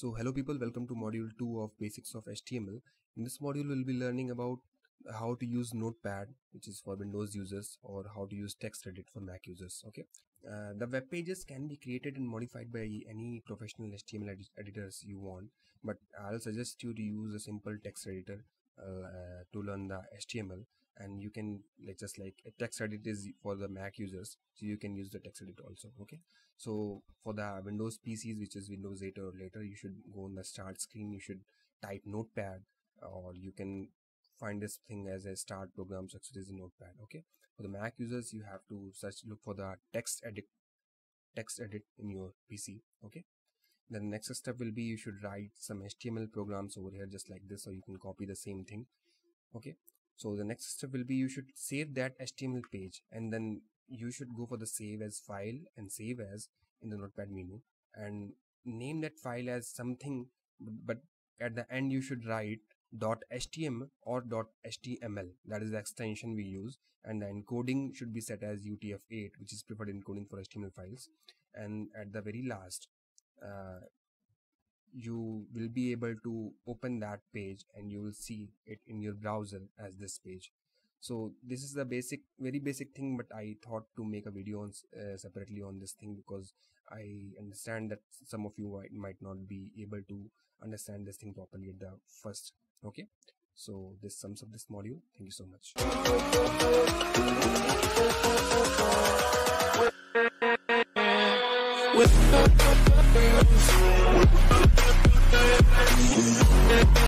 So hello people, welcome to module 2 of basics of HTML. In this module we'll be learning about how to use notepad which is for windows users or how to use text edit for mac users okay uh, the web pages can be created and modified by any professional html editors you want but i'll suggest you to use a simple text editor uh, uh, to learn the html and you can like just like text edit is for the mac users so you can use the text edit also okay so for the windows pcs which is windows 8 or later you should go on the start screen you should type notepad or you can find this thing as a start program such as the notepad okay for the mac users you have to search look for the text edit text edit in your pc okay then the next step will be you should write some html programs over here just like this or you can copy the same thing okay so the next step will be you should save that HTML page and then you should go for the save as file and save as in the notepad menu and name that file as something but at the end you should write .htm or .html that is the extension we use and the encoding should be set as UTF-8 which is preferred encoding for HTML files and at the very last uh, you will be able to open that page and you will see it in your browser as this page so this is the basic very basic thing but i thought to make a video on uh, separately on this thing because i understand that some of you might not be able to understand this thing properly at the first okay so this sums up this module thank you so much